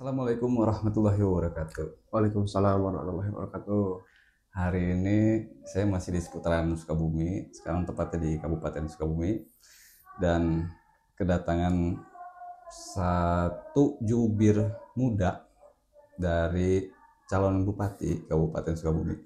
Assalamualaikum warahmatullahi wabarakatuh. Waalaikumsalam warahmatullahi wabarakatuh. Hari ini saya masih di seputaran Sukabumi, sekarang tepatnya di Kabupaten Sukabumi dan kedatangan satu jubir muda dari calon bupati Kabupaten Sukabumi.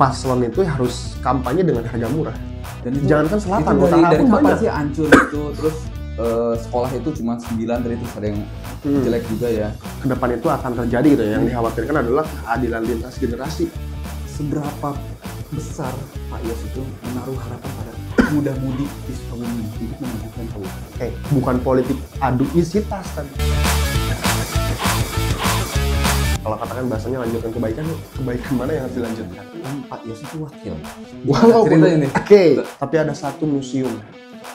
paslon itu harus kampanye dengan harga murah. Dan itu, Jangankan selatan, itu dari, utara dari kapan sih hancur itu terus uh, sekolah itu cuma 9 dari terus ada yang hmm. jelek juga ya. Kedepan itu akan terjadi gitu ya. Yang dikhawatirkan adalah keadilan lintas generasi. Seberapa besar Pak Yos itu menaruh harapan pada muda-mudi di Sukabumi untuk memajukan Oke, bukan politik adu isi tas tadi kalau katakan bahasanya lanjutkan kebaikan kebaikan mana yang harus dilanjutkan empat ya itu wakil wow cerita ini oke okay. tapi ada satu museum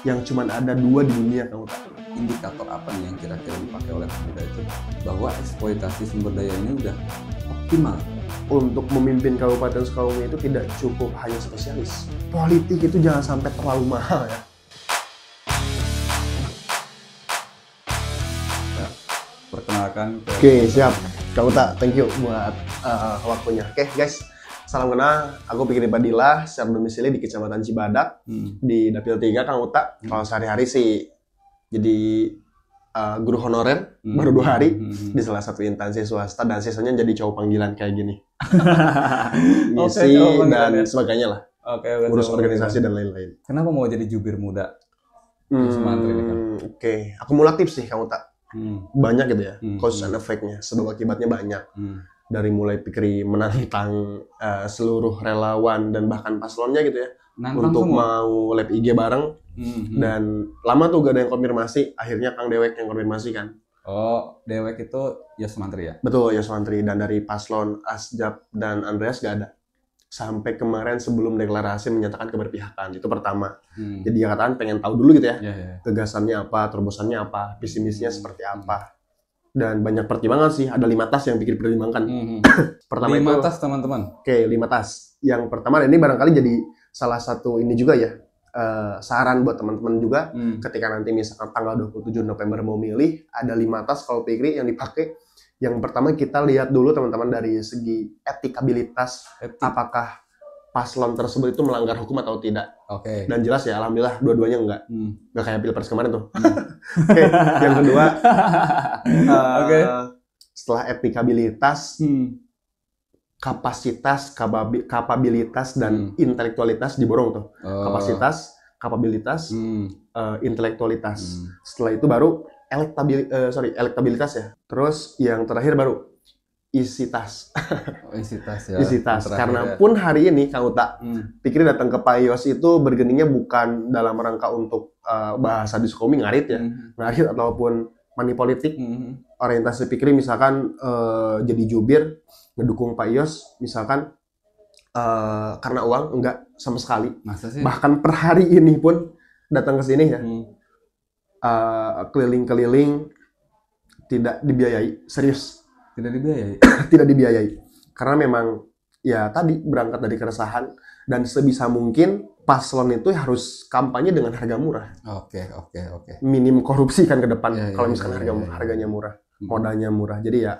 yang cuma ada dua di dunia kamu tahu indikator apa nih yang kira-kira dipakai oleh pemuda itu bahwa eksploitasi sumber daya ini udah optimal untuk memimpin kabupaten Sukabumi itu tidak cukup hanya spesialis politik itu jangan sampai terlalu mahal ya silakan. Oke okay, siap. Kak tak? thank you buat uh, waktunya. Oke okay, guys, salam kenal. Aku Pikir Badila, secara domisili di Kecamatan Cibadak, hmm. di Dapil 3, Kang Uta. Hmm. Kalau sehari-hari sih jadi uh, guru honorer hmm. baru dua hari hmm. hmm. di salah satu instansi swasta dan sisanya jadi cowok panggilan kayak gini Misi okay, dan ya. sebagainya lah okay, okay, urus organisasi dan lain-lain kenapa mau jadi jubir muda hmm, oke okay. aku mulai tips sih. kamu tak hmm. banyak gitu ya hmm. cause and hmm. effect-nya sebab akibatnya banyak hmm. dari mulai Pikri menantang uh, seluruh relawan dan bahkan paslonnya gitu ya Nantang untuk semua. mau lab IG bareng hmm, hmm. dan lama tuh gak ada yang konfirmasi akhirnya Kang Dewek yang konfirmasi kan Oh, Dewek itu Yos ya? Betul, Yos Dan dari Paslon, Asjab, dan Andreas gak ada sampai kemarin sebelum deklarasi menyatakan keberpihakan itu pertama hmm. jadi dia katakan pengen tahu dulu gitu ya yeah, iya, iya. yeah. gagasannya apa terobosannya apa pesimisnya hmm. seperti apa dan banyak pertimbangan sih ada lima tas yang bikin pertimbangkan hmm. hmm. pertama lima itu, tas teman-teman oke okay, lima tas yang pertama ini barangkali jadi salah satu ini juga ya uh, saran buat teman-teman juga hmm. ketika nanti misalkan tanggal 27 November mau milih ada lima tas kalau pikir yang dipakai yang pertama kita lihat dulu teman-teman dari segi etikabilitas Etik. apakah paslon tersebut itu melanggar hukum atau tidak. Oke. Okay. Dan jelas ya alhamdulillah dua-duanya enggak. Hmm. Enggak kayak Pilpres kemarin tuh. Hmm. Oke, okay. yang kedua uh, eh, okay. setelah etikabilitas hmm. kapasitas, kapabilitas dan hmm. intelektualitas diborong tuh. Uh. Kapasitas, kapabilitas, hmm. uh, intelektualitas. Hmm. Setelah itu baru elektabil uh, eh, sorry elektabilitas ya terus yang terakhir baru tas oh, tas ya karena ya. pun hari ini kang Uta hmm. Pikir datang ke pak Payos itu bergeningnya bukan dalam rangka untuk uh, bahasa diskomi ngarit ya hmm. ngarit ataupun money politik hmm. orientasi pikirin misalkan uh, jadi jubir ngedukung pak Yos misalkan uh, karena uang enggak sama sekali Masa sih? bahkan per hari ini pun datang ke sini ya hmm Eh, keliling-keliling tidak dibiayai serius tidak dibiayai tidak dibiayai karena memang ya tadi berangkat dari keresahan dan sebisa mungkin paslon itu harus kampanye dengan harga murah. Oke, okay, oke, okay, oke. Okay. Minim korupsi kan ke depan yeah, kalau yeah, misalkan yeah, harga yeah, yeah. harganya murah, hmm. modalnya murah. Jadi ya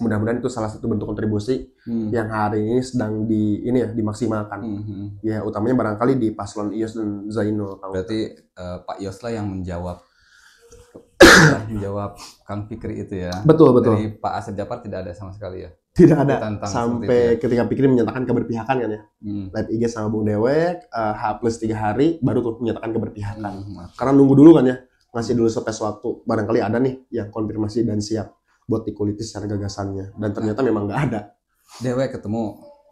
mudah-mudahan itu salah satu bentuk kontribusi hmm. yang hari ini sedang di ini ya dimaksimalkan hmm. hmm. ya utamanya barangkali di paslon Ios dan Zainul berarti uh, Pak Ios lah yang menjawab menjawab Kang Fikri itu ya betul betul dari Pak Asep Japar tidak ada sama sekali ya tidak ada Tantang sampai itu, ya. ketika Fikri menyatakan keberpihakan kan ya hmm. live IG sama Bung Dewek uh, H plus tiga hari baru tuh menyatakan keberpihakan hmm. karena nunggu dulu kan ya ngasih dulu sepes waktu barangkali ada nih yang konfirmasi dan siap buat dikuliti secara gagasannya dan nah. ternyata memang nggak ada dewe ketemu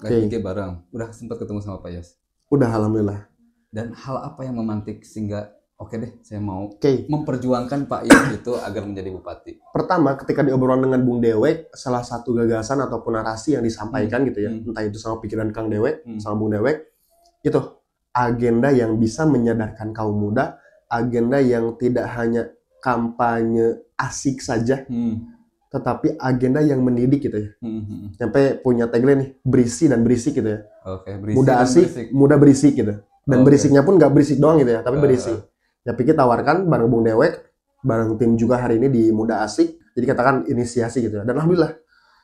okay. bareng udah sempat ketemu sama Pak Yas udah alhamdulillah dan hal apa yang memantik sehingga oke okay deh saya mau okay. memperjuangkan Pak Yos itu agar menjadi bupati pertama ketika diobrolan dengan Bung Dewe salah satu gagasan ataupun narasi yang disampaikan hmm. gitu ya hmm. entah itu sama pikiran Kang Dewe hmm. sama Bung Dewe itu agenda yang bisa menyadarkan kaum muda agenda yang tidak hanya kampanye asik saja hmm tetapi agenda yang mendidik gitu ya. Mm-hmm. Sampai punya tagline nih, berisi dan berisik gitu ya. Oke, okay, Muda asik, berisik. muda berisik gitu. Dan okay. berisiknya pun nggak berisik doang gitu ya, tapi uh. berisi. Ya pikir tawarkan bareng Bung Dewek, bareng tim juga hari ini di Muda Asik. Jadi katakan inisiasi gitu ya. Dan alhamdulillah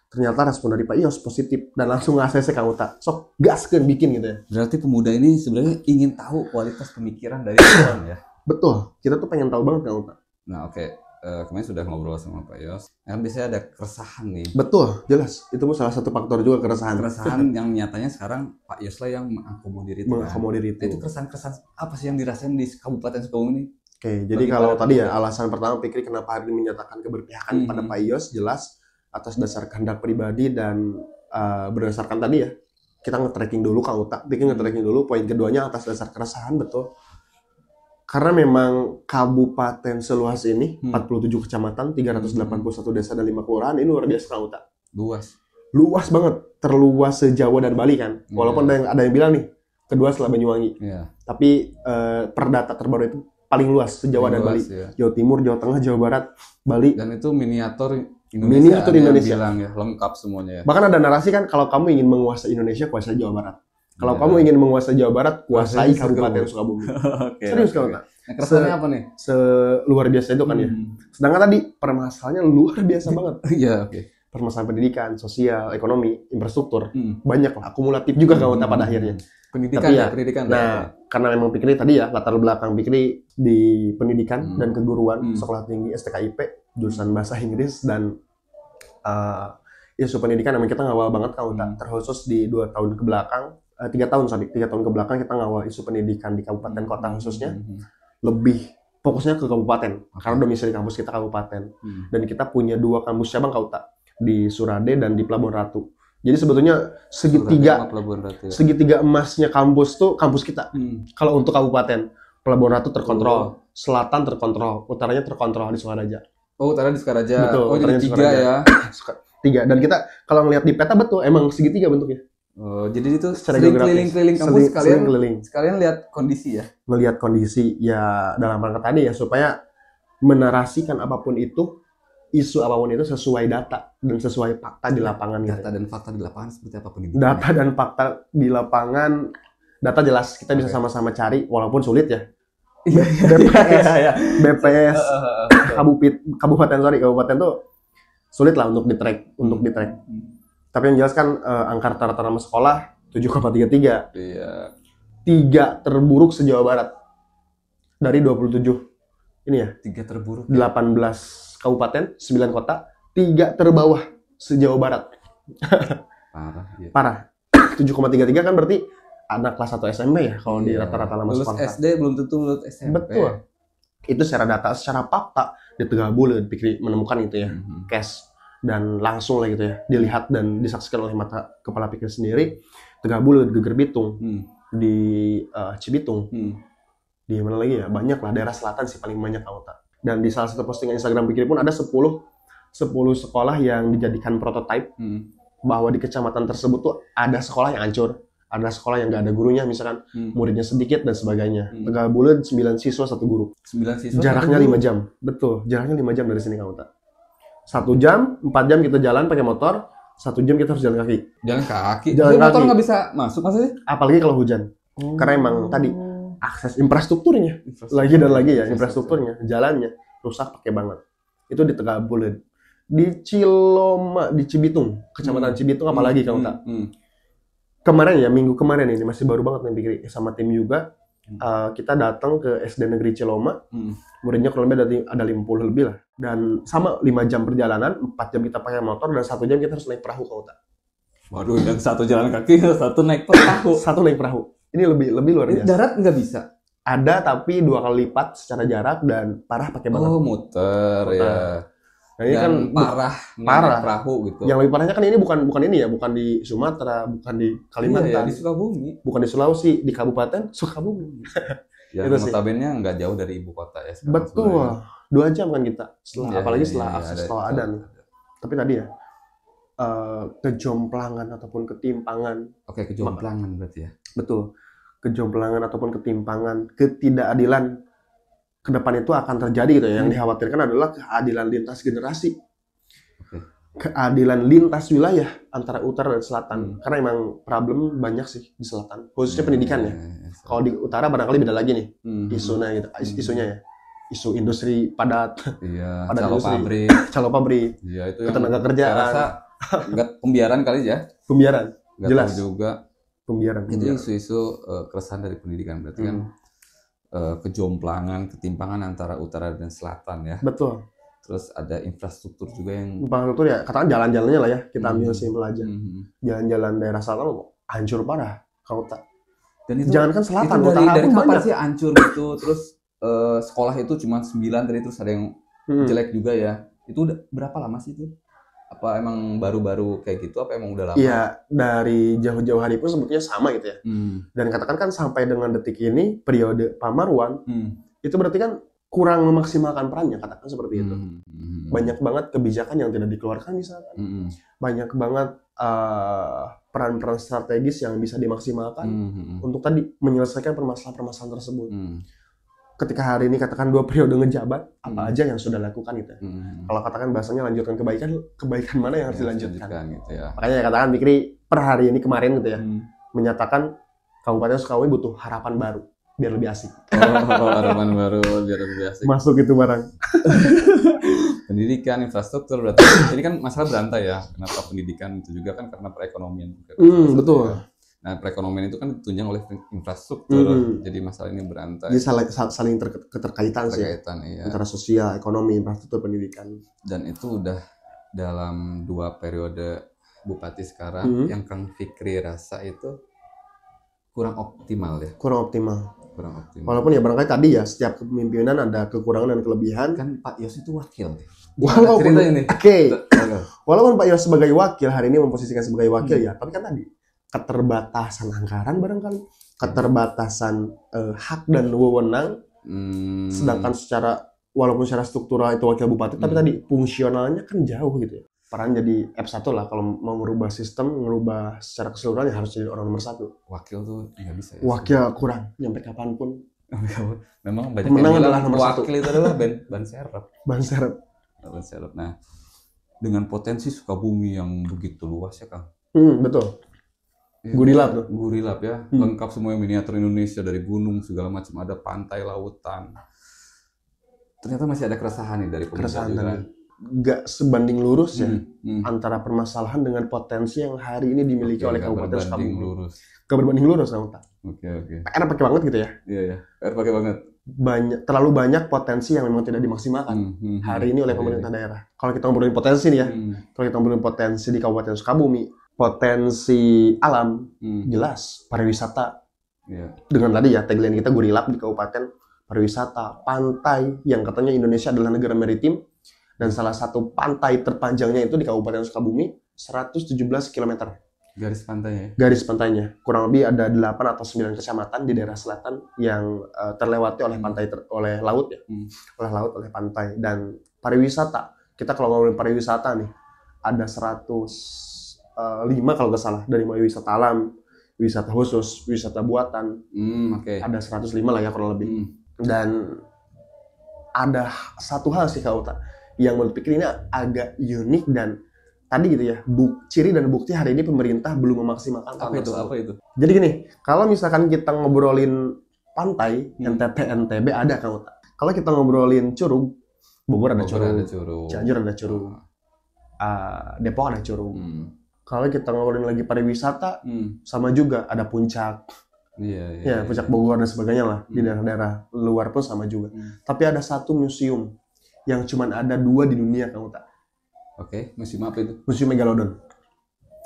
ternyata respon dari Pak Ios positif dan langsung ngasih ke Uta. Sok gas kan bikin gitu ya. Berarti pemuda ini sebenarnya ingin tahu kualitas pemikiran dari orang ya. Betul. Kita tuh pengen tahu banget Kang Uta. Nah, oke. Okay Eh, kemarin sudah ngobrol sama Pak Yos, kan biasanya ada keresahan nih. Betul, jelas. Itu salah satu faktor juga keresahan. Keresahan yang nyatanya sekarang Pak Yos lah yang mengakomodir itu. Kan? Mengakomodir itu. itu keresahan-keresahan apa sih yang dirasain di Kabupaten Sukabumi ini? Oke, okay, jadi kalau tadi ya alasan pertama pikir kenapa hari ini menyatakan keberpihakan hmm. pada mm-hmm. Pak Yos jelas atas dasar kehendak pribadi dan uh, berdasarkan tadi ya kita nge-tracking dulu kalau tak bikin nge-tracking dulu poin keduanya atas dasar keresahan betul karena memang kabupaten seluas ini hmm. 47 kecamatan, 381 desa dan 5 kelurahan ini luar biasa tak? Luas. Luas banget, terluas sejawa dan Bali kan. Iya. Walaupun ada yang ada yang bilang nih kedua setelah Banyuwangi. Yeah. Tapi eh, perdata terbaru itu paling luas sejawa dan Bali. Yeah. Jawa Timur, Jawa Tengah, Jawa Barat, Bali. Dan itu miniatur Indonesia. Miniatur Indonesia. Bilang ya, lengkap semuanya ya. Bahkan ada narasi kan kalau kamu ingin menguasai Indonesia, kuasai Jawa Barat. Kalau iya. kamu ingin menguasai Jawa Barat, kuasai Kabupaten Sukabumi. okay, Serius okay. kamu tak? Nah, se apa nih? Se luar biasa itu kan ya. hmm. ya. Sedangkan tadi permasalahannya luar biasa banget. Iya, yeah, Okay. Permasalahan pendidikan, sosial, ekonomi, infrastruktur, hmm. banyak lah akumulatif juga kamu hmm. pada akhirnya. Pendidikan Tapi ya, ya pendidikan. Nah, ya. karena memang pikirnya tadi ya latar belakang pikir di pendidikan hmm. dan keguruan, hmm. sekolah tinggi STKIP, jurusan bahasa Inggris dan uh, isu pendidikan memang kita ngawal banget kalau hmm. terkhusus di dua tahun ke belakang Eh, tiga tahun sorry tiga tahun ke belakang kita ngawal isu pendidikan di kabupaten kota hmm, khususnya hmm, hmm. lebih fokusnya ke kabupaten karena domisili kampus kita kabupaten hmm. dan kita punya dua kampus cabang kauta di Surade dan di Pelabuhan Ratu jadi sebetulnya segitiga Ratu, ya. segitiga emasnya kampus tuh kampus kita hmm. kalau untuk kabupaten Pelabuhan Ratu terkontrol mm-hmm. selatan terkontrol utaranya terkontrol di Sukaraja oh utara di Sukaraja Betul, oh jadi tiga Sukaraja. ya tiga dan kita kalau ngelihat di peta betul emang segitiga bentuknya Oh, jadi itu secara sering keliling-keliling kamu sering, sekalian sering keliling. sekalian lihat kondisi ya. Melihat kondisi ya dalam rangka tadi ya supaya menarasikan apapun itu isu apapun itu sesuai data dan sesuai fakta di lapangan. Gitu. Data gitu. dan fakta di lapangan seperti apapun itu. Data dan fakta di lapangan data jelas kita okay. bisa sama-sama cari walaupun sulit ya. BPS, BPS, Kabupaten, Kabupaten sorry Kabupaten tuh sulit lah untuk di track, untuk di hmm. Tapi yang jelas kan uh, angka rata-rata nama sekolah 7,33. Iya. Tiga terburuk se Barat. Dari 27. Ini ya? Tiga terburuk. 18 kabupaten, 9 kota, tiga terbawah se Barat. Parah. Ya. Parah. 7,33 kan berarti anak kelas 1 SMP ya kalau iya. di rata-rata nama sekolah. Lulus SD belum tentu lulus SMP. Betul. Itu secara data, secara fakta di bulan pikir menemukan itu ya. Mm -hmm. Cash dan langsung lah gitu ya dilihat dan disaksikan oleh mata kepala pikir sendiri Tegabulu Geger Bitung hmm. di uh, Cibitung hmm. di mana lagi ya banyak lah daerah selatan sih paling banyak anggota dan di salah satu postingan Instagram pikir pun ada 10 10 sekolah yang dijadikan prototipe hmm. bahwa di kecamatan tersebut tuh ada sekolah yang hancur ada sekolah yang gak ada gurunya misalkan hmm. muridnya sedikit dan sebagainya hmm. tengah bulu 9 siswa satu guru 9 siswa jaraknya guru. 5 jam betul jaraknya 5 jam dari sini tak satu jam, empat jam kita jalan pakai motor, satu jam kita harus jalan kaki. Jalan kaki. Jalan kaki. motor nggak bisa masuk maksudnya? Apalagi kalau hujan. Hmm. Karena emang tadi akses infrastrukturnya infrastruktur. lagi dan lagi ya infrastrukturnya, jalannya rusak pakai banget. Itu di tengah bulan, Di Ciloma, di Cibitung, Kecamatan hmm. Cibitung apalagi hmm. kalau tak hmm, hmm. Kemarin ya, minggu kemarin ini masih baru banget nih pikir sama tim juga uh, kita datang ke SD Negeri Ciloma, hmm. muridnya kurang lebih ada, ada 50 lebih lah. Dan sama 5 jam perjalanan, 4 jam kita pakai motor, dan satu jam kita harus naik perahu ke kota. Waduh, dan satu jalan kaki, satu naik perahu. satu naik perahu. Ini lebih lebih luar biasa. Ini darat nggak bisa? Ada tapi dua kali lipat secara jarak dan parah pakai banget. Oh, muter, muter. ya. Nah, ini kan parah, parah perahu gitu. Yang lebih parahnya kan ini bukan bukan ini ya, bukan di Sumatera, bukan di Kalimantan, iya, ya, di Sukabumi, bukan di Sulawesi, di Kabupaten Sukabumi. ya, itu notabene nggak jauh dari ibu kota ya. Betul, sebenarnya. dua jam kan kita, setelah, ya, apalagi iya, setelah ya, akses tol ada Tapi tadi ya, uh, kejomplangan ataupun ketimpangan. Oke, kejomplangan berarti ya. Betul, kejomplangan ataupun ketimpangan, ketidakadilan ke depan itu akan terjadi gitu ya. Yang hmm. dikhawatirkan adalah keadilan lintas generasi. Keadilan lintas wilayah antara utara dan selatan. Hmm. Karena emang problem banyak sih di selatan, khususnya hmm. pendidikan ya. Iya, iya, iya. Kalau di utara barangkali beda lagi nih hmm. isunya gitu, isunya ya. Isu industri padat, iya, padat calo industri, pabrik, calo pabrik, iya, itu kerja. kerjaan. Rasa enggak pembiaran kali ya? Pembiaran, Gak jelas juga. Pembiaran. Itu isu-isu uh, keresahan dari pendidikan berarti kan hmm. kan eh, kejomplangan, ketimpangan antara utara dan selatan ya. Betul. Terus ada infrastruktur juga yang infrastruktur ya, katakan jalan-jalannya lah ya, kita ambil hmm. simpel aja. jalan mhm. Jalan-jalan daerah selatan hancur parah kalau tak. Dan itu jangan kan selatan, itu utara dari, dari kapan banyak. sih hancur gitu? Terus eh, sekolah itu cuma 9 tadi terus ada yang hmm. jelek juga ya. Itu udah berapa lama sih itu? apa emang baru-baru kayak gitu apa emang udah lama? Iya dari jauh-jauh hari pun sebetulnya sama gitu ya. Hmm. Dan katakan kan sampai dengan detik ini periode Pak hmm. itu berarti kan kurang memaksimalkan perannya katakan seperti itu. Hmm. hmm. Banyak banget kebijakan yang tidak dikeluarkan misalkan. Hmm. Banyak banget peran eh, peran-peran strategis yang bisa dimaksimalkan hmm. untuk tadi menyelesaikan permasalahan-permasalahan tersebut. Hmm ketika hari ini katakan dua periode ngejabat hmm. apa aja yang sudah lakukan gitu ya. hmm. kalau katakan bahasanya lanjutkan kebaikan kebaikan mana yang harus ya, dilanjutkan gitu ya. makanya ya katakan Fikri per hari ini kemarin gitu ya hmm. menyatakan Kabupaten Sukabumi butuh harapan baru biar lebih asik oh, harapan baru biar lebih asik masuk itu barang pendidikan infrastruktur berarti ini kan masalah berantai ya kenapa pendidikan itu juga kan karena perekonomian hmm, betul Nah, perekonomian itu kan ditunjang oleh infrastruktur. Hmm. Jadi masalah ini berantai. Ini saling, saling ter, keterkaitan sih. Keterkaitan, iya. Antara sosial, ekonomi, infrastruktur, pendidikan. Dan itu udah dalam dua periode bupati sekarang hmm. yang Kang Fikri rasa itu kurang optimal ya. Kurang optimal. Kurang optimal. Walaupun ya barangkali tadi ya setiap kepemimpinan ada kekurangan dan kelebihan. Kan Pak Yos itu wakil. Walaupun, ini. Okay. Walaupun Pak Yos sebagai wakil hari ini memposisikan sebagai wakil hmm. ya, tapi kan tadi keterbatasan anggaran barangkali keterbatasan uh, hak dan wewenang hmm. sedangkan secara walaupun secara struktural itu wakil bupati hmm. tapi tadi fungsionalnya kan jauh gitu ya peran jadi F1 lah kalau mau merubah sistem merubah secara keseluruhan ya harus jadi orang nomor satu wakil tuh nggak bisa ya, wakil sebenernya. kurang nyampe kapanpun memang banyak yang bilang nomor wakil satu. itu adalah ban ban serep ban serep ban serep nah dengan potensi Sukabumi yang begitu luas ya kang hmm, betul Ya, gurilap tuh. Gurilap ya, hmm. lengkap semua miniatur Indonesia dari gunung segala macam ada pantai lautan. Ternyata masih ada keresahan nih dari pemerintah juga. Gak sebanding lurus ya hmm. ya hmm. antara permasalahan dengan potensi yang hari ini dimiliki okay, oleh kabupaten Sukabumi. Lurus. Gak berbanding lurus, Oke okay, oke. Okay. pakai banget gitu ya? Iya ya, PR pakai banget banyak terlalu banyak potensi yang memang tidak dimaksimalkan hmm, hmm, hmm. hari ini oleh iya, pemerintah hmm. daerah. Kalau kita ngobrolin potensi nih ya, hmm. kalau kita ngobrolin potensi di Kabupaten Sukabumi, potensi alam hmm. jelas pariwisata yeah. dengan tadi ya tagline kita gurilap di kabupaten pariwisata pantai yang katanya Indonesia adalah negara maritim dan salah satu pantai terpanjangnya itu di Kabupaten Sukabumi 117 km garis pantainya ya? garis pantainya kurang lebih ada 8 atau 9 kecamatan di daerah selatan yang uh, terlewati oleh hmm. pantai ter, oleh laut ya hmm. oleh laut oleh pantai dan pariwisata kita kalau ngomongin pariwisata nih ada 100 Eh, lima kalau nggak salah dari mulai wisata alam, wisata khusus, wisata buatan. Hmm, oke. Okay. Ada 105 lah ya kurang lebih. Hmm. Dan ada satu hal sih kau tak yang menurut pikir ini agak unik dan tadi gitu ya buk, ciri dan bukti hari ini pemerintah belum memaksimalkan apa itu apa itu jadi gini kalau misalkan kita ngobrolin pantai hmm. NTT NTB ada kau tak kalau kita ngobrolin curug Bogor ada curug, ada curug. Cianjur ada curug, uh, Depok ada curug. Hmm kalau kita ngobrolin lagi pariwisata hmm. sama juga ada puncak yeah, yeah, ya, iya. puncak Bogor dan sebagainya lah hmm. di daerah-daerah luar pun sama juga. Hmm. Tapi ada satu museum yang cuma ada dua di dunia kamu tak? Oke, okay. museum apa itu? Museum Megalodon.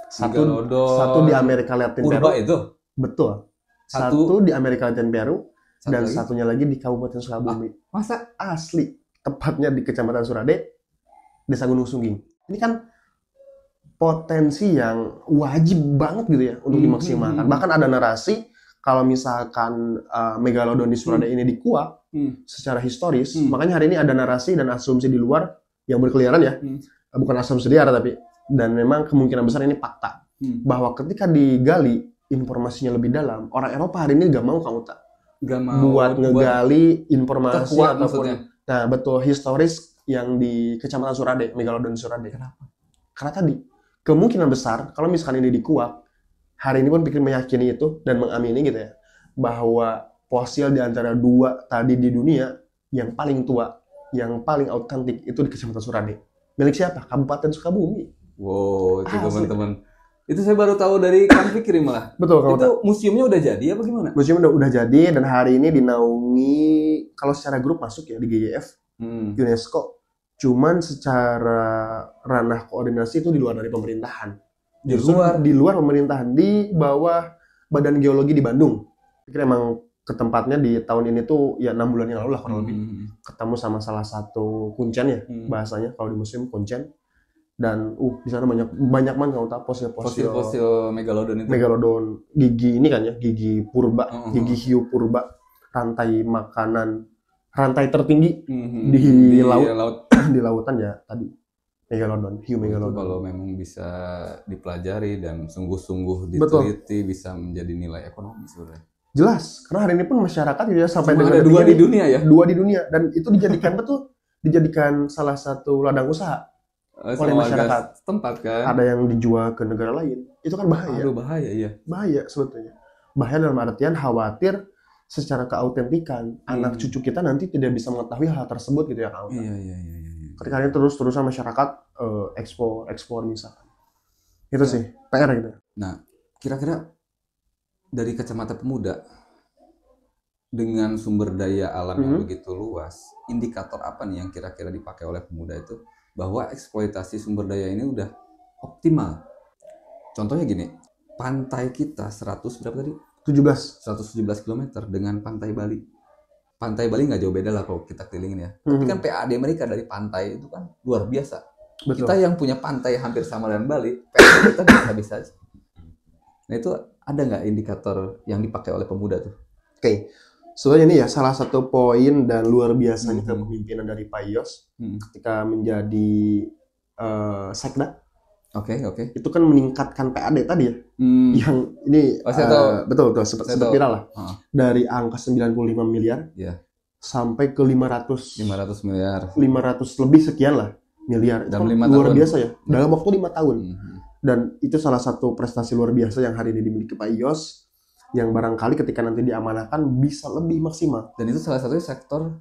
Satu, Megalodon. satu di Amerika Latin Purba Peru. itu? Betul. Satu, satu di Amerika Latin Peru satu dan lagi? satunya lagi di Kabupaten Sukabumi. Ah, masa asli? Tepatnya di Kecamatan Surade, Desa Gunung Sungging. Ini kan potensi yang wajib banget gitu ya untuk hmm, dimaksimalkan. Hmm, hmm. Bahkan ada narasi kalau misalkan uh, megalodon di Surada hmm. ini dikuak hmm. secara historis, hmm. makanya hari ini ada narasi dan asumsi di luar yang berkeliaran ya, hmm. bukan asumsi liar tapi dan memang kemungkinan besar ini fakta hmm. bahwa ketika digali informasinya lebih dalam, orang Eropa hari ini gak mau tak gak mau buat ngegali buat informasi kuat, ataupun nah betul historis yang di kecamatan Surade, megalodon Surade. Kenapa? Karena tadi kemungkinan besar kalau misalkan ini dikuat, hari ini pun pikir meyakini itu dan mengamini gitu ya bahwa fosil di antara dua tadi di dunia yang paling tua yang paling autentik itu di Kecamatan Surade milik siapa Kabupaten Sukabumi wow itu teman-teman itu saya baru tahu dari Kang Fikri malah. Betul, kamu Itu tak. museumnya udah jadi apa gimana? Museumnya udah, udah jadi dan hari ini dinaungi kalau secara grup masuk ya di GJF, hmm. UNESCO Cuman secara ranah koordinasi itu di luar dari pemerintahan. Di luar di luar pemerintahan di bawah Badan Geologi di Bandung. Kira emang ke tempatnya di tahun ini tuh ya enam bulan yang lalu lah kurang lebih hmm. ketemu sama salah satu kuncen ya hmm. bahasanya kalau di musim kuncen dan uh di sana banyak banyak banget kalau tak fosil fosil fosil megalodon itu megalodon gigi ini kan ya gigi purba uh hmm. -huh. gigi hiu purba rantai makanan rantai tertinggi mm-hmm. di, di laut, laut. di lautan ya tadi megalodon, hiu megalodon. kalau memang bisa dipelajari dan sungguh-sungguh diteliti bisa menjadi nilai ekonomi sebenarnya. Jelas, karena hari ini pun masyarakat ya sampai Cuma ada dua di dunia ya. Dua di dunia dan itu dijadikan betul dijadikan salah satu ladang usaha eh, oleh masyarakat tempat kan. Ada yang dijual ke negara lain. Itu kan bahaya. Aduh bahaya iya. Bahaya sebetulnya. Bahaya dalam artian khawatir secara keautentikan hmm. anak cucu kita nanti tidak bisa mengetahui hal tersebut gitu ya kang iya, iya, iya, iya, iya. ketika ini terus-terusan masyarakat uh, eh, ekspor ekspor misalkan itu ya. sih PR gitu nah kira-kira dari kacamata pemuda dengan sumber daya alam yang hmm. begitu luas, indikator apa nih yang kira-kira dipakai oleh pemuda itu bahwa eksploitasi sumber daya ini udah optimal? Contohnya gini, pantai kita 100 berapa tadi? 17 117 km dengan pantai Bali. Pantai Bali nggak jauh beda lah kalau kita kelilingin ya. -hmm. Tapi mhm. kan PAD mereka dari pantai itu kan luar biasa. Betul. Kita yang punya pantai hampir sama dengan Bali, PAD kita bisa-bisa aja. Nah itu ada nggak indikator yang dipakai oleh pemuda tuh? Oke, okay. Sebenarnya ini ya salah satu poin dan luar biasanya mhm. mm -hmm. kepemimpinan dari Payos mm -hmm. ketika menjadi uh, sekda Oke, okay, oke. Okay. Itu kan meningkatkan PAD tadi ya. Hmm. Yang ini oh, uh, betul betul sempat sempat viral lah. Uh. Dari angka 95 miliar yeah. sampai ke 500 500 miliar. 500 lebih sekian lah miliar. Dalam kan itu luar tahun. biasa ya. Iya. Dalam waktu lima tahun. Hmm. Dan itu salah satu prestasi luar biasa yang hari ini dimiliki Pak Ios yang barangkali ketika nanti diamanahkan bisa lebih maksimal. Dan itu salah satu sektor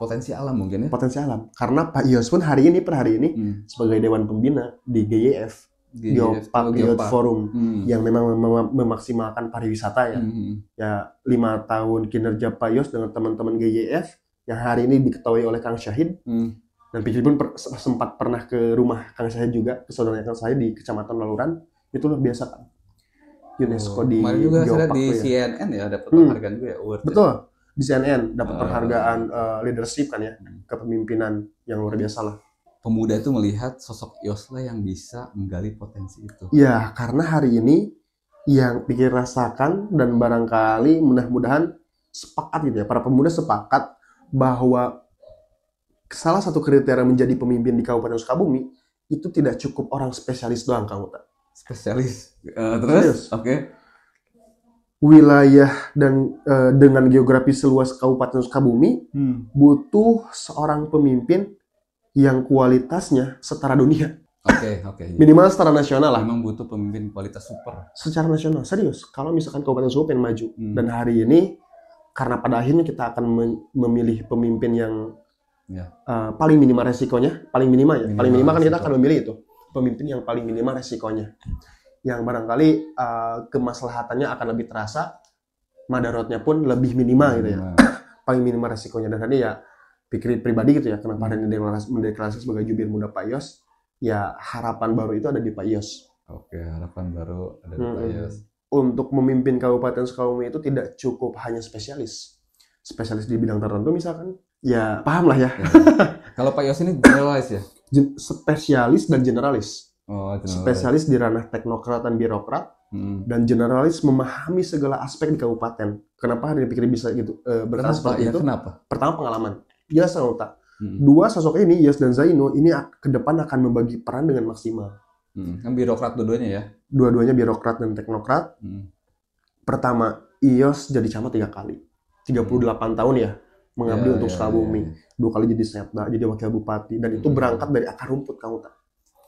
potensi alam mungkin ya potensi alam karena Pak Yos pun hari ini per hari ini hmm. sebagai dewan pembina di GYF Geopark Youth Forum hmm. yang memang mem memaksimalkan pariwisata ya hmm, hmm. ya lima tahun kinerja Pak Yos dengan teman-teman GYF yang hari ini diketahui oleh Kang Syahid hmm. dan Fikri pun per sempat pernah ke rumah Kang Syahid juga ke saudara Kang Syahid di Kecamatan Laluran itu luar biasa kan UNESCO oh, di Kemarin juga Geopark saya di ya. CNN ya dapat hmm. penghargaan hmm. juga ya, ya. betul di CNN dapat uh, penghargaan uh, leadership kan ya kepemimpinan yang luar biasa lah pemuda itu melihat sosok Yosla yang bisa menggali potensi itu ya karena hari ini yang pikir rasakan dan barangkali mudah-mudahan sepakat gitu ya para pemuda sepakat bahwa salah satu kriteria menjadi pemimpin di Kabupaten Sukabumi itu tidak cukup orang spesialis doang Kang Uta. Spesialis. Uh, terus? Oke. Okay wilayah dan uh, dengan geografi seluas Kabupaten Sukabumi hmm. butuh seorang pemimpin yang kualitasnya setara dunia. Oke, okay, oke. Okay. Minimal setara nasional lah. Memang butuh pemimpin kualitas super. Secara nasional, serius. Kalau misalkan Kabupaten Sukabumi maju hmm. dan hari ini karena pada akhirnya kita akan memilih pemimpin yang ya. uh, paling minimal resikonya, paling minimal ya. Minimal paling minimal kan kita akan memilih itu pemimpin yang paling minimal resikonya yang barangkali uh, kemaslahatannya akan lebih terasa, madarotnya pun lebih minimal gitu ya. Nah. Paling minimal resikonya dan tadi ya pikir pribadi gitu ya kenapa hmm. Rani mendeklarasi sebagai jubir muda Pak Yos ya harapan baru itu ada di Pak Yos. Oke, harapan baru ada di hmm. Pak Yos. Untuk memimpin Kabupaten Sukabumi itu tidak cukup hanya spesialis. Spesialis di bidang tertentu misalkan, ya paham lah ya. ya. Kalau Pak Yos ini generalis ya? Spesialis dan generalis. Oh, spesialis di ranah teknokrat dan birokrat hmm. dan generalis memahami segala aspek di kabupaten. Kenapa hari pikir bisa gitu e, eh, berkata ya, itu? Kenapa? Pertama pengalaman, jelas ya, atau tak? Hmm. Dua sosok ini, Yas dan Zaino, ini ke depan akan membagi peran dengan maksimal. Hmm. Kan birokrat dua-duanya ya? Dua-duanya birokrat dan teknokrat. Hmm. Pertama, Ios jadi camat tiga kali. 38 hmm. tahun ya mengabdi ya, untuk ya, Sukabumi. Ya, ya. Dua kali jadi setda, jadi wakil bupati. Dan hmm. itu berangkat dari akar rumput kamu tak?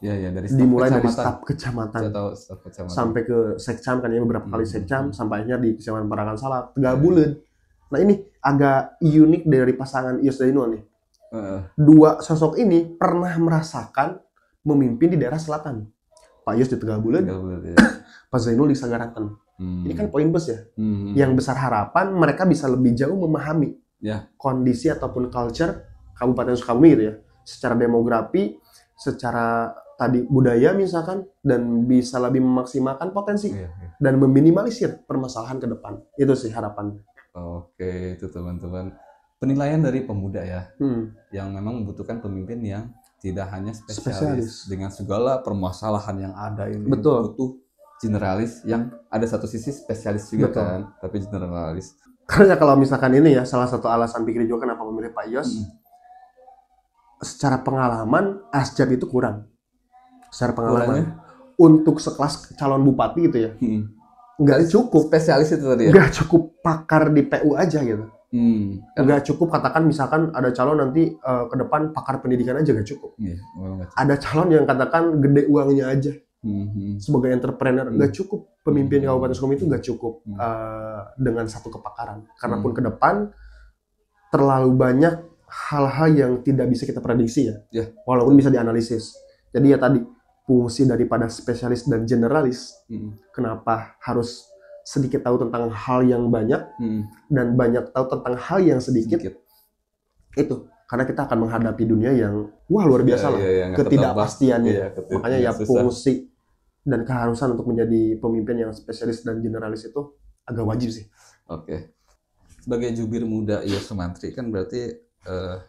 ya ya dari dimulai kecamatan. dari staf kecamatan staf kecamatan sampai ke sekcam kan ya beberapa hmm. kali sekcam hmm. sampai akhirnya di kecamatan Parangan Salah tiga bulan nah ini agak unik dari pasangan Ius Daino nih uh. dua sosok ini pernah merasakan memimpin di daerah selatan Pak Yus di Tegal Bulan, Pak Zainul di Sagaranten. Hmm. Ini kan poin bus ya. Hmm, hmm, hmm. Yang besar harapan mereka bisa lebih jauh memahami ya. kondisi ataupun culture Kabupaten Sukabumi gitu ya. Secara demografi, secara tadi budaya misalkan dan bisa lebih memaksimalkan potensi iya, iya. dan meminimalisir permasalahan ke depan. Itu sih harapan. Oke, itu teman-teman. Penilaian dari pemuda ya, hmm. yang memang membutuhkan pemimpin yang tidak hanya spesialis, spesialis. dengan segala permasalahan yang ada ini. Betul. Butuh generalis yang ada satu sisi spesialis juga Betul. kan, tapi generalis. Karena kalau misalkan ini ya salah satu alasan pikir juga kenapa memilih Pak Yos, hmm. secara pengalaman Asjab itu kurang secara pengalaman untuk sekelas calon bupati gitu ya hmm. cukup spesialis itu tadi ya? nggak cukup pakar di PU aja gitu Hmm. cukup katakan misalkan ada calon nanti uh, ke depan pakar pendidikan aja nggak cukup. Yeah, oh, ada calon yang katakan gede uangnya aja hmm. hmm. sebagai entrepreneur hmm. cukup. Pemimpin hmm. kabupaten Sukabumi itu nggak cukup hmm. uh, dengan satu kepakaran. Karena hmm. pun ke depan terlalu banyak hal-hal yang tidak bisa kita prediksi ya. Yeah. Walaupun bisa dianalisis. Jadi ya tadi fungsi daripada spesialis dan generalis hmm. kenapa harus sedikit tahu tentang hal yang banyak hmm. dan banyak tahu tentang hal yang sedikit, sedikit. itu karena kita akan menghadapi dunia yang wah luar iya, biasa ya, lah ya, ya, ketidakpastiannya ya, makanya ya susah. fungsi dan keharusan untuk menjadi pemimpin yang spesialis dan generalis itu agak wajib sih oke sebagai jubir muda ya Sumantri kan berarti uh,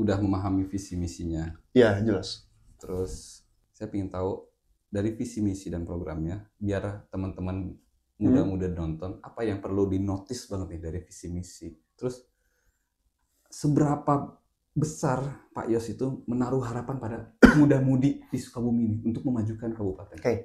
udah memahami visi misinya iya jelas terus saya ingin tahu dari visi misi dan programnya biar teman-teman muda-muda hmm. nonton apa yang perlu dinotis banget nih dari visi misi terus seberapa besar Pak Yos itu menaruh harapan pada muda-mudi di Sukabumi ini untuk memajukan kabupaten? Oke, okay.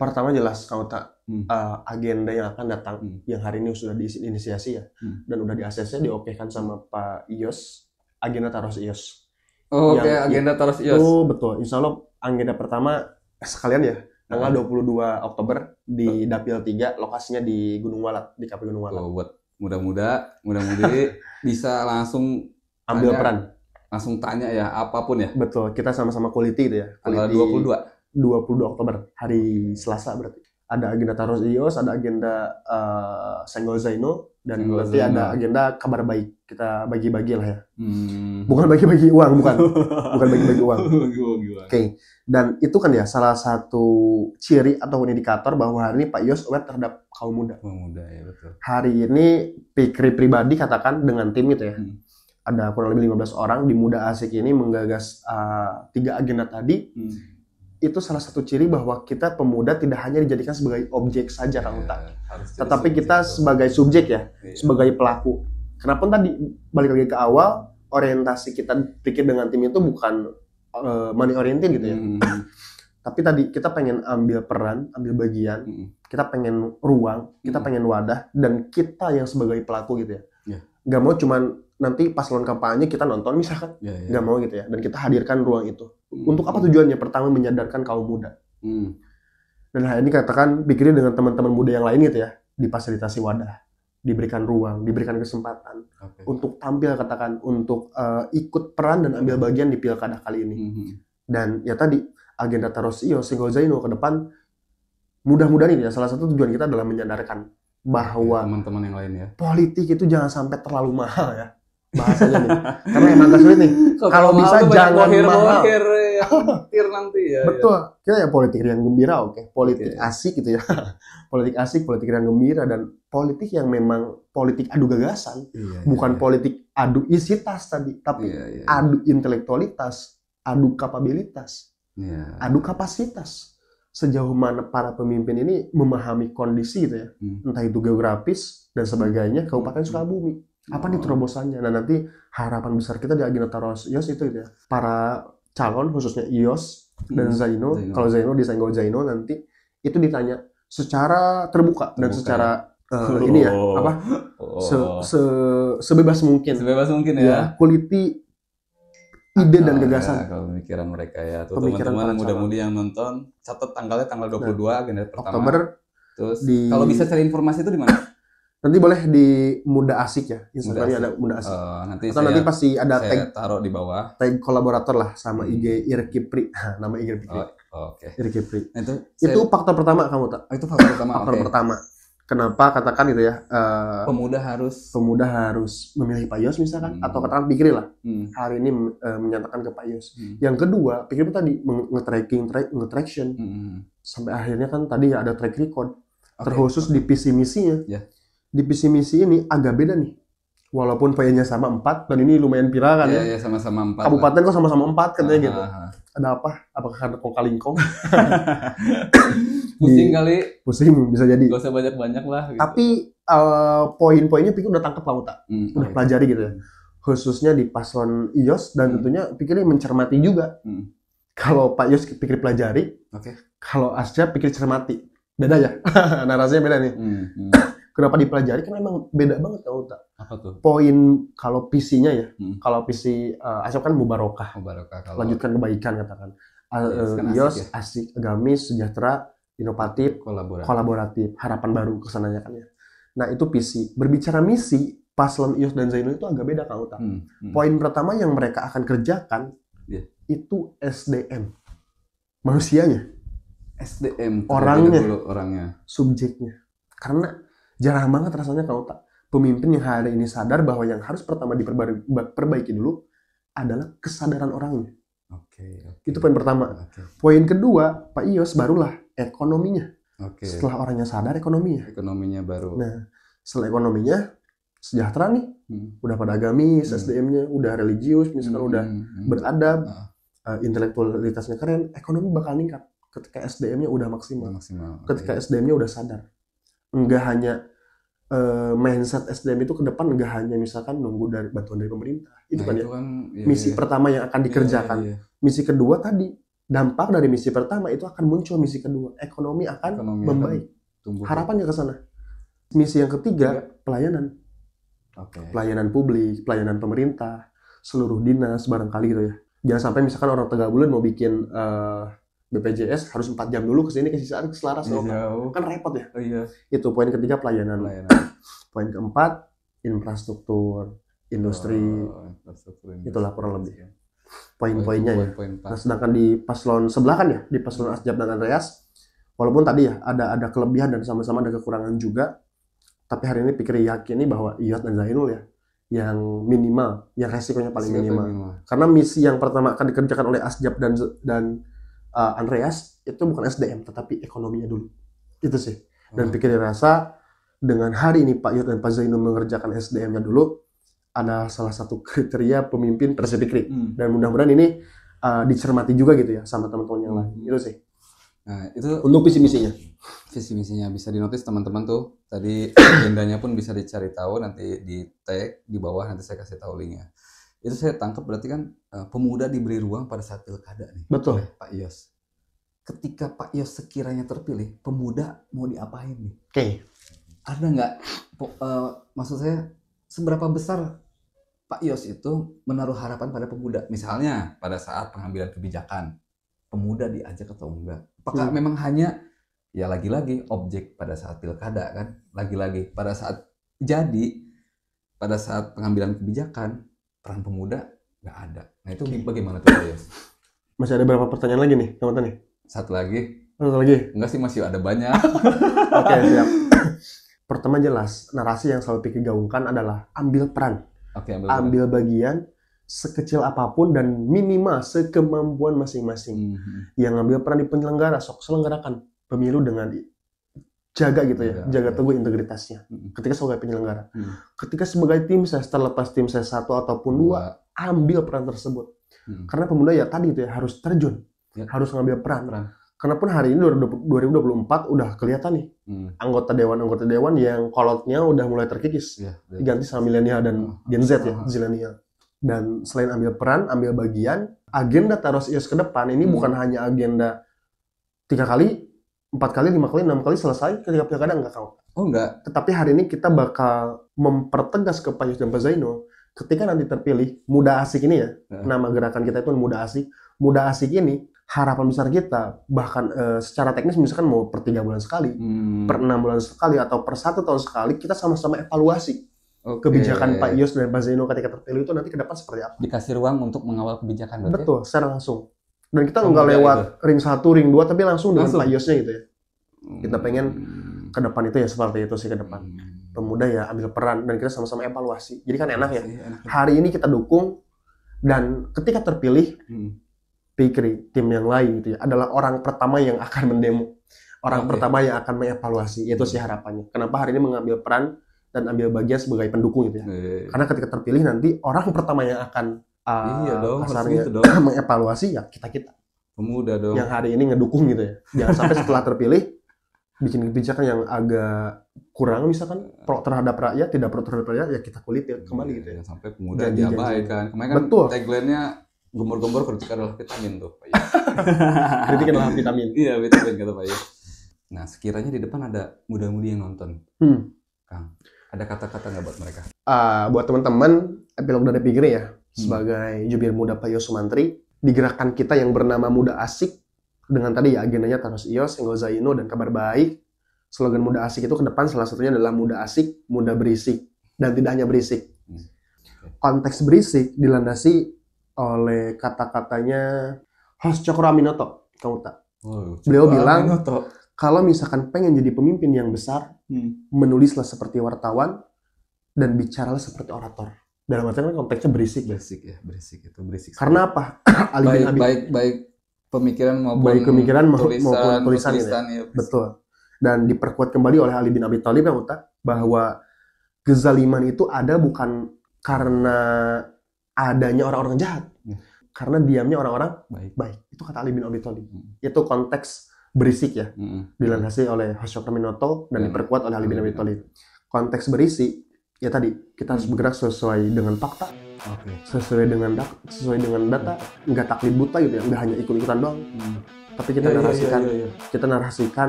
pertama jelas kalau tak hmm. uh, agenda yang akan datang hmm. yang hari ini sudah diinisiasi ya hmm. dan udah di ACC diokekan sama Pak Yos agenda taros Yos. Oh, Oke, okay. agenda taros Yos. Oh betul, Insya Allah agenda pertama sekalian ya tanggal dua puluh dua Oktober di Dapil tiga lokasinya di Gunung Walat di KP Gunung Walat. Oh, buat muda-muda, muda-mudi bisa langsung ambil tanya, peran. Langsung tanya ya apapun ya. Betul, kita sama-sama quality itu ya. dua, dua puluh dua Oktober, hari Selasa berarti ada agenda Taros Ios, ada agenda uh, Senggol Zaino, dan Senggol berarti Zaino. ada agenda kabar baik. Kita bagi-bagi lah ya. Hmm. Bukan bagi-bagi uang, bukan. bukan bagi-bagi uang. Oke. Okay. Dan itu kan ya salah satu ciri atau indikator bahwa hari ini Pak Ios aware terhadap kaum muda. Kaum muda ya betul. Hari ini pikir pribadi katakan dengan tim itu ya. Hmm. Ada kurang lebih 15 orang di Muda Asik ini menggagas uh, tiga agenda tadi. Hmm itu salah satu ciri bahwa kita pemuda tidak hanya dijadikan sebagai objek saja Kang iya, Uta. Ya, Tetapi kita subjek sebagai subjek ya, ya, sebagai pelaku. Kenapa tadi balik lagi ke awal orientasi kita pikir dengan tim itu bukan uh, money oriented gitu ya. Hmm. Tapi tadi kita pengen ambil peran, ambil bagian, hmm. kita pengen ruang, kita hmm. pengen wadah dan kita yang sebagai pelaku gitu ya. Iya. Gak mau cuman nanti pas lawan kampanye kita nonton misalkan, ya. Iya. gak mau gitu ya. Dan kita hadirkan ruang itu Hmm. Untuk apa tujuannya? Pertama menyadarkan kaum muda. Hmm. Dan hal ini katakan pikirin dengan teman-teman muda yang lain gitu ya, difasilitasi wadah, diberikan ruang, diberikan kesempatan okay. untuk tampil katakan untuk uh, ikut peran dan ambil bagian di pilkada kali ini. Hmm. hmm. Dan ya tadi agenda Tarosio Zaino ke depan mudah-mudahan ini ya salah satu tujuan kita adalah menyadarkan bahwa teman-teman yang lain ya politik itu jangan sampai terlalu mahal ya bahasanya nih karena emang agak sulit nih so, kalau bisa jangan mahal yang nanti ya, ya betul kita ya politik yang gembira oke okay. politik okay. asik gitu ya politik asik politik yang gembira dan politik yang memang politik adu gagasan iya, iya, bukan iya. politik adu isitas tadi tapi iya, iya. adu intelektualitas adu kapabilitas Yeah. adu kapasitas sejauh mana para pemimpin ini memahami kondisi gitu ya hmm. entah itu geografis dan sebagainya kabupaten hmm. Sukabumi apa nih terobosannya nah nanti harapan besar kita di agenda Taros IOS itu gitu ya para calon khususnya IOS dan iya, Zaino, Zaino. kalau Zaino di Senggol Zaino nanti itu ditanya secara terbuka, terbuka. dan secara uh, ini ya apa oh. se, se, sebebas mungkin sebebas mungkin ya, ya kualiti ide dan gagasan. Ya, kalau pemikiran mereka ya. teman-teman muda-mudi yang nonton catat tanggalnya tanggal 22 nah, agenda pertama. Oktober. Terus di... kalau bisa cari informasi itu di mana? Nanti boleh di Muda Asik ya, Instagramnya ada Muda Asik. Uh, nanti Atau saya, nanti pasti ada tag taruh di bawah. Tag kolaborator lah sama hmm. IG Irki Pri. Nah, nama IG Pri. Oh, Oke. Okay. Irki Pri. Nah, oh, itu faktor pertama kamu tak? itu faktor pertama. faktor okay. pertama. Kenapa katakan gitu ya? Uh, pemuda harus pemuda harus memilih Pak Yos misalkan hmm. atau katakan pikir lah hmm. hari ini uh, menyatakan ke Pak Yos. Hmm. Yang kedua, pikir tadi nge-tracking, tra nge Hmm. Sampai akhirnya kan tadi ada track record okay. terkhusus okay. di PC misinya. Yeah di visi misi ini agak beda nih. Walaupun VA-nya sama 4, dan ini lumayan viral kan iya, ya. Iya, sama-sama 4. Kabupaten lah. kok sama-sama 4 katanya aha, gitu. Ada apa? Apakah karena kong? pusing kali. Pusing bisa jadi. Gak usah banyak-banyak lah. Gitu. Tapi uh, poin-poinnya pikir udah tangkap lah Uta. Hmm, udah okay. pelajari gitu ya. Khususnya di paslon IOS dan hmm. tentunya pikirnya mencermati juga. Hmm. Kalau Pak IOS pikir pelajari, okay. kalau Asya pikir cermati. Beda ya. Narasinya beda nih. Hmm, hmm kenapa dipelajari karena emang beda banget tau tak apa tuh poin kalau visinya ya hmm. kalau PC uh, asal kan mubarokah mubarokah kalau... lanjutkan kebaikan katakan uh, kan iOS asik, ya? asik agamis sejahtera inovatif kolaboratif, kolaboratif. harapan baru kesananya kan ya nah itu visi. berbicara misi paslon Ios dan Zainul itu agak beda kalau tak hmm. hmm. poin pertama yang mereka akan kerjakan yeah. itu SDM manusianya SDM orangnya orangnya subjeknya karena jarang banget rasanya kalau tak pemimpin yang hari ini sadar bahwa yang harus pertama diperbaiki dulu adalah kesadaran orangnya. Oke. Okay, okay. Itu poin pertama. Okay. Poin kedua, Pak Ios barulah ekonominya. Okay. Setelah orangnya sadar ekonominya. Ekonominya baru. Nah, setelah ekonominya sejahtera nih. Hmm. Udah pada agamis, hmm. SDM-nya udah religius, misalnya hmm. udah hmm. hmm, hmm. beradab, nah. uh, intelektualitasnya keren, ekonomi bakal meningkat ketika SDM-nya udah maksimal. maksimal. Okay. Ketika SDM-nya udah sadar. Enggak hanya Eh, mindset SDM itu ke depan nggak hanya misalkan nunggu dari bantuan dari pemerintah itu kan itu ya kan, ya, kan, iya, misi iya. pertama yang akan iya, dikerjakan iya, iya. misi kedua tadi dampak dari misi pertama itu akan muncul misi kedua ekonomi akan ekonomi membaik akan harapannya ke sana misi yang ketiga iya. pelayanan okay. pelayanan publik pelayanan pemerintah seluruh dinas barangkali gitu ya jangan sampai misalkan orang tegak bulan mau bikin uh, BPJS harus empat jam dulu kesini sini ke sisa ke selaras yeah. Oh. Kan repot ya. Oh, iya. Itu poin ketiga pelayanan. pelayanan. poin keempat infrastruktur, industri. Oh, infrastruktur industri. Itulah kurang lebih. Iya. Poin-poinnya oh, ya. nah, sedangkan di paslon sebelah kan ya, di paslon hmm. Asjab dan Andreas, walaupun tadi ya ada ada kelebihan dan sama-sama ada kekurangan juga, tapi hari ini pikir yakin nih bahwa Iyad dan Zainul ya yang minimal, yang resikonya paling minimal. minimal. Karena misi yang pertama akan dikerjakan oleh Asjab dan dan uh, Andreas itu bukan SDM tetapi ekonominya dulu itu sih dan hmm. pikirin rasa dengan hari ini Pak Yud dan Pak Zainul mengerjakan SDM-nya dulu ada salah satu kriteria pemimpin Persib hmm. dan mudah-mudahan ini uh, dicermati juga gitu ya sama teman-teman yang lain hmm. itu sih Nah, itu untuk visi misinya. Visi misinya bisa dinotis teman-teman tuh. Tadi agendanya pun bisa dicari tahu nanti di tag di bawah nanti saya kasih tahu linknya itu saya tangkap berarti kan uh, pemuda diberi ruang pada saat pilkada nih betul Pak Yos ketika Pak Yos sekiranya terpilih pemuda mau diapain nih oke okay. ada nggak uh, maksud saya seberapa besar Pak Yos itu menaruh harapan pada pemuda misalnya pada saat pengambilan kebijakan pemuda diajak atau enggak apakah hmm. memang hanya ya lagi-lagi objek pada saat pilkada kan lagi-lagi pada saat jadi pada saat pengambilan kebijakan peran pemuda nggak ada. Nah itu okay. bagaimana tuh Yos? Masih ada berapa pertanyaan lagi nih, teman teman nih? Satu lagi. Satu lagi? Enggak sih masih ada banyak. Oke okay, siap. Pertama jelas narasi yang selalu pikir gaungkan adalah ambil peran. okay, ambil, ambil bagian sekecil apapun dan minimal sekemampuan masing-masing. Mm -hmm. Yang ambil peran di penyelenggara, sok selenggarakan pemilu dengan jaga gitu ya, jaga ya. teguh integritasnya ketika sebagai penyelenggara. Mm. Ketika sebagai tim saya terlepas tim saya satu ataupun dua, ambil peran tersebut. Mm. Karena pemuda ya tadi itu ya harus terjun, ya. harus ngambil peran. Karena pun hari ini 2024 udah kelihatan nih mm. anggota dewan anggota dewan yang kolotnya udah mulai terkikis, ya, ya. diganti sama milenial dan oh, Gen Z ya, oh. zilenial. Dan selain ambil peran, ambil bagian, agenda Taros IS ke depan ini hmm. bukan hanya agenda tiga kali empat kali, lima kali, enam kali selesai ketika pilkada enggak kang? Oh enggak. Tetapi hari ini kita bakal mempertegas ke Pak Yus dan Pak Zaino ketika nanti terpilih muda asik ini ya, ya. nama gerakan kita itu muda asik muda asik ini harapan besar kita bahkan e, secara teknis misalkan mau per tiga bulan sekali hmm. per enam bulan sekali atau per satu tahun sekali kita sama-sama evaluasi okay. kebijakan Pak Yos dan Pak Zaino ketika terpilih itu nanti ke depan seperti apa dikasih ruang untuk mengawal kebijakan betul ya? secara langsung dan kita nggak lewat itu. ring satu ring dua tapi langsung dengan langsung. gitu ya kita hmm. pengen ke depan itu ya seperti itu sih ke depan hmm. pemuda ya ambil peran dan kita sama-sama evaluasi jadi kan enak ya hari ini kita dukung dan ketika terpilih hmm. Pikri tim yang lain gitu ya adalah orang pertama yang akan mendemo orang pertama yang akan mengevaluasi itu sih harapannya kenapa hari ini mengambil peran dan ambil bagian sebagai pendukung gitu ya karena ketika terpilih nanti orang pertama yang akan uh, iya eh, dong, kasarnya gitu dong. mengevaluasi ya kita kita pemuda dong yang hari ini ngedukung gitu ya jangan sampai setelah terpilih bikin kebijakan yang agak kurang misalkan pro terhadap rakyat tidak pro terhadap rakyat ya kita kulit ya, kembali gitu ya sampai pemuda diabaikan kemarin kan betul tagline-nya gembor-gembor kritik adalah vitamin tuh Pak iya. kritik adalah vitamin iya vitamin kata Pak ya nah sekiranya di depan ada muda-mudi yang nonton hmm. Kang ada kata-kata nggak buat mereka uh, buat teman-teman epilog dari Pigri ya sebagai jubir muda Pak Yos Sumantri di kita yang bernama Muda Asik dengan tadi ya agendanya Taros Ios, Senggol Zaino, dan Kabar Baik. Slogan Muda Asik itu ke depan salah satunya adalah Muda Asik, Muda Berisik. Dan tidak hanya berisik. Hmm. Konteks berisik dilandasi oleh kata-katanya Hans Cokro Aminoto, tak? Oh, Beliau bilang, Aminoto. kalau misalkan pengen jadi pemimpin yang besar, hmm. menulislah seperti wartawan, dan bicaralah seperti orator dalam artian kan konteksnya berisik berisik ya berisik itu berisik karena apa Ali baik, baik baik pemikiran maupun baik pemikiran tulisan, maupun tulisan, gitu ya. tulisan ya. ya betul dan diperkuat kembali oleh Ali bin Abi Thalib yang utak bahwa kezaliman itu ada bukan karena adanya orang-orang jahat hmm. karena diamnya orang-orang baik. baik itu kata Ali bin Abi Thalib hmm. itu konteks berisik ya hmm. dilandasi oleh Minoto dan hmm. diperkuat oleh Ali bin Abi hmm. Thalib konteks berisik ya tadi kita harus bergerak sesuai dengan fakta okay. sesuai dengan data, sesuai dengan data nggak taklid buta gitu ya nggak hanya ikut ikutan doang hmm. tapi kita yeah, ya, ya, narasikan yeah, yeah, yeah, yeah. kita narasikan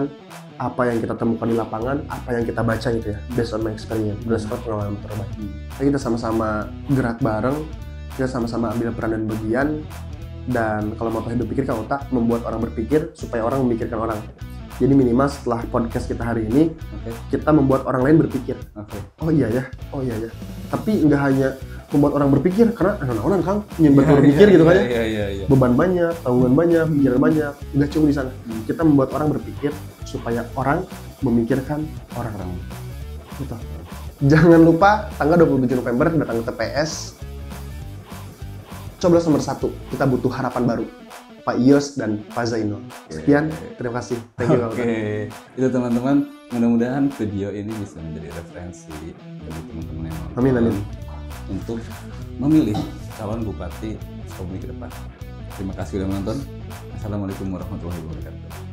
apa yang kita temukan di lapangan apa yang kita baca gitu ya based on my experience berdasarkan pengalaman terbaik jadi kita sama-sama gerak bareng kita sama-sama ambil peran dan bagian dan kalau mau hidup pikir kalau tak membuat orang berpikir supaya orang memikirkan orang jadi minimal setelah podcast kita hari ini, okay. kita membuat orang lain berpikir. Okay. Oh iya ya, oh iya ya. Tapi nggak hanya membuat orang berpikir karena anak-anak kan yang yeah, berpikir yeah, gitu yeah, kan iya, ya. Yeah, yeah, iya. Beban banyak, tanggungan banyak, pikiran hmm. banyak. Nggak cuma di sana. Hmm. Kita membuat orang berpikir supaya orang memikirkan orang. orang. Gitu. Jangan lupa tanggal 27 November datang ke TPS. Coblos nomor satu, kita butuh harapan baru. Pak Ios dan Pak Zainul. Sekian, terima kasih. Thank you. Oke, okay. itu teman-teman. Mudah-mudahan video ini bisa menjadi referensi bagi teman-teman yang mau. Amin, amin. Untuk memilih calon bupati Sukabumi ke depan. Terima kasih sudah menonton. Assalamualaikum warahmatullahi wabarakatuh.